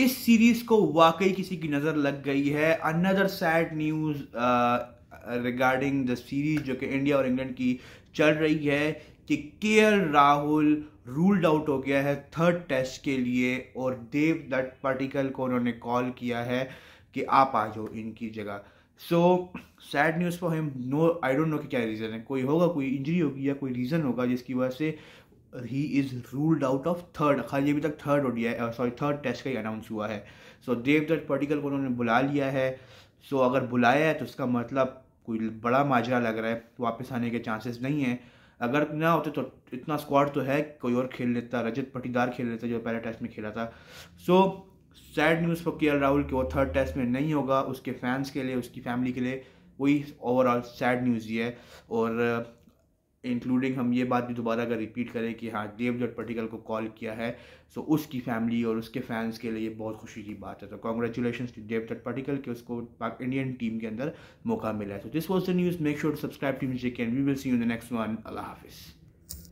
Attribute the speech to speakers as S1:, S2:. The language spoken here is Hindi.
S1: इस सीरीज को वाकई किसी की नज़र लग गई है another sad news regarding the series जो कि इंडिया और इंग्लैंड की चल रही है कि के राहुल रूल्ड आउट हो गया है थर्ड टेस्ट के लिए और देव दट पार्टिकल को उन्होंने कॉल किया है कि आप आ जाओ इनकी जगह so sad news for him no I don't know कि क्या रीज़न है कोई होगा कोई इंजरी होगी या कोई रीज़न होगा जिसकी वजह से he is ruled out of third खाली अभी तक थर्ड ओडिया सॉरी थर्ड टेस्ट का ही अनाउंस हुआ है सो देव दत्त पर्टिकल को उन्होंने बुला लिया है सो so, अगर बुलाया है तो उसका मतलब कोई बड़ा माजरा लग रहा है वापस आने के चांसेस नहीं है अगर ना होते तो इतना स्क्वाड तो है कोई और खेल लेता रजत पटीदार खेल लेता जो पहले टेस्ट में खेला था सो सैड न्यूज़ फॉर के राहुल कि वो थर्ड टेस्ट में नहीं होगा उसके फैंस के लिए उसकी फैमिली के लिए वही ओवरऑल सैड न्यूज़ ही है और इंक्लूडिंग हम ये बात भी दोबारा अगर रिपीट करें कि हाँ देव पटिकल को कॉल किया है सो so उसकी फैमिली और उसके फैंस के लिए बहुत खुशी की बात है तो कॉन्ग्रेचुलेशन टू देव पटिकल कि उसको इंडियन टीम के अंदर मौका मिला है so this was the news make sure subscribe to जे कैन we will see you the next one अल्लाह हाफिज़